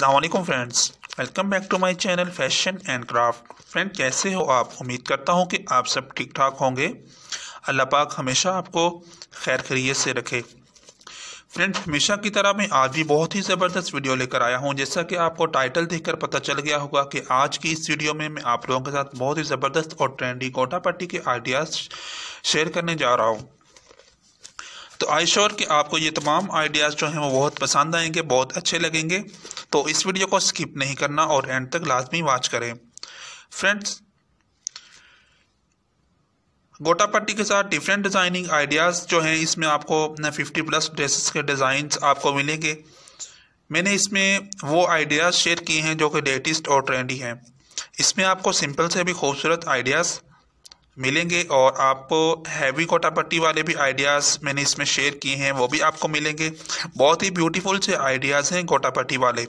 Aslam friends welcome back to my channel fashion and craft friend कैसे हो आप उम्मीद करता हूँ कि आप सब ठीक ठाक होंगे अल्लाह पाक हमेशा आपको खैर खरीत से रखे फ्रेंड हमेशा की तरह मैं आज भी बहुत ही ज़बरदस्त वीडियो लेकर आया हूँ जैसा कि आपको टाइटल देखकर पता चल गया होगा कि आज की इस वीडियो में मैं आप लोगों के साथ बहुत ही ज़बरदस्त और ट्रेंडी कोटा पट्टी के आइडियाज़ शेयर करने जा रहा हूँ तो आई श्योर कि आपको ये तमाम आइडियाज़ जो हैं वो बहुत पसंद आएंगे बहुत अच्छे लगेंगे तो इस वीडियो को स्किप नहीं करना और एंड तक लाजमी वॉच करें फ्रेंड्स गोटापट्टी के साथ डिफरेंट डिज़ाइनिंग आइडियाज़ जो हैं इसमें आपको 50 प्लस ड्रेसेस के डिज़ाइन आपको मिलेंगे मैंने इसमें वो आइडियाज़ शेयर किए हैं जो कि लेटेस्ट और ट्रेंडी हैं इसमें आपको सिंपल से भी खूबसूरत आइडियाज़ मिलेंगे और आप हैवी कोटा पट्टी वाले भी आइडियाज़ मैंने इसमें शेयर किए हैं वो भी आपको मिलेंगे बहुत ही ब्यूटीफुल से आइडियाज़ हैं कोटा पट्टी वाले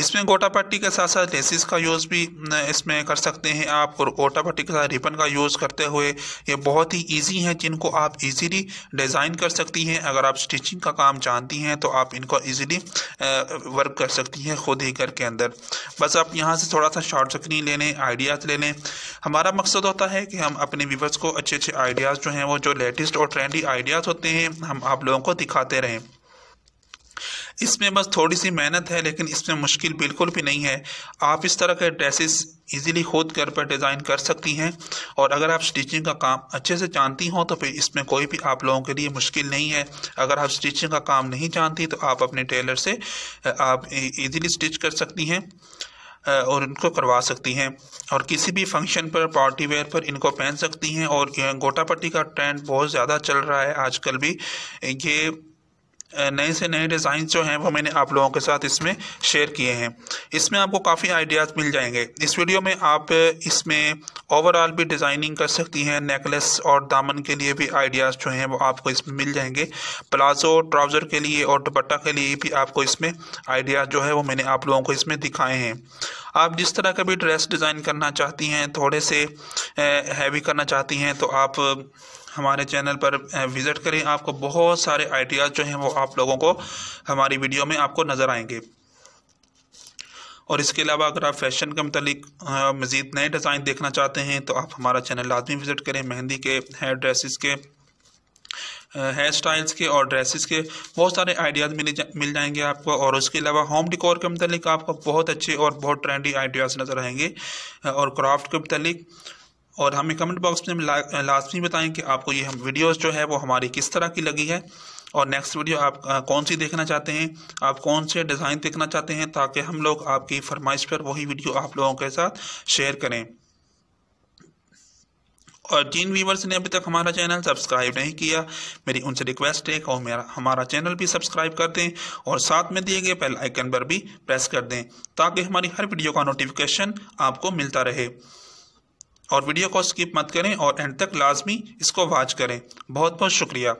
इसमें गोटा पट्टी के साथ साथ लेसिस का यूज़ भी इसमें कर सकते हैं आप और गोटा पट्टी के साथ रिबन का यूज़ करते हुए ये बहुत ही इजी हैं जिनको आप इजीली डिज़ाइन कर सकती हैं अगर आप स्टिचिंग का काम जानती हैं तो आप इनको इजीली वर्क कर सकती हैं खुद ही घर के अंदर बस आप यहाँ से थोड़ा सा शॉर्ट स्क्रीन ले लें आइडियाज़ ले लें हमारा मकसद होता है कि हम अपने व्यूवर्स को अच्छे अच्छे आइडियाज़ जो हैं वो जो लेटेस्ट और ट्रेंडी आइडियाज़ होते हैं हम आप लोगों को दिखाते रहें इसमें बस थोड़ी सी मेहनत है लेकिन इसमें मुश्किल बिल्कुल भी नहीं है आप इस तरह के ड्रेसेस इजीली खुद घर पर डिज़ाइन कर सकती हैं और अगर आप स्टिचिंग का काम अच्छे से जानती हों तो फिर इसमें कोई भी आप लोगों के लिए मुश्किल नहीं है अगर आप स्टिचिंग का काम नहीं जानती तो आप अपने टेलर से आप ईजिली e, स्टिच कर सकती हैं और इनको करवा सकती हैं और किसी भी फंक्शन पर पार्टी वेयर पर इनको पहन सकती हैं और गोटापट्टी का ट्रेंड बहुत ज़्यादा चल रहा है आजकल भी ये नए से नए डिज़ाइन जो हैं वो मैंने आप लोगों के साथ इसमें शेयर किए हैं इसमें आपको काफ़ी आइडियाज़ मिल जाएंगे इस वीडियो में आप इसमें ओवरऑल भी डिज़ाइनिंग कर सकती हैं नेकलेस और दामन के लिए भी आइडियाज़ जो हैं वो आपको इसमें मिल जाएंगे प्लाजो ट्राउज़र के लिए और दुपट्टा के लिए भी आपको इसमें आइडियाज़ जो है वो मैंने आप लोगों को इसमें दिखाए हैं आप जिस तरह का भी ड्रेस डिज़ाइन करना चाहती हैं थोड़े से हैवी करना चाहती हैं तो आप हमारे चैनल पर विज़िट करें आपको बहुत सारे आइडियाज़ जो हैं वो आप लोगों को हमारी वीडियो में आपको नज़र आएंगे और इसके अलावा अगर आप फैशन के मतलब मज़ीद नए डिज़ाइन देखना चाहते हैं तो आप हमारा चैनल लाजमी विज़िट करें मेहंदी के हेयर ड्रेसिस के हेयर स्टाइल्स के और ड्रेसेस के बहुत सारे आइडियाज़ मिल जा, मिल जाएंगे आपको और उसके अलावा होम डिकोर के मतलब आपको बहुत अच्छे और बहुत ट्रेंडी आइडियाज़ नज़र आएंगे और क्राफ्ट के मतलब और हमें कमेंट बॉक्स में लाजमी बताएं कि आपको ये हम वीडियोज़ जो है वो हमारी किस तरह की लगी है और नेक्स्ट वीडियो आप कौन सी देखना चाहते हैं आप कौन से डिज़ाइन देखना चाहते हैं ताकि हम लोग आपकी फरमाइश पर वही वीडियो आप लोगों के साथ शेयर करें और जिन व्यूवर्स ने अभी तक हमारा चैनल सब्सक्राइब नहीं किया मेरी उनसे रिक्वेस्ट है और मेरा हमारा चैनल भी सब्सक्राइब कर दें और साथ में दिए गए बेल आइकन पर भी प्रेस कर दें ताकि हमारी हर वीडियो का नोटिफिकेशन आपको मिलता रहे और वीडियो को स्किप मत करें और एंड तक लाजमी इसको वॉच करें बहुत बहुत शुक्रिया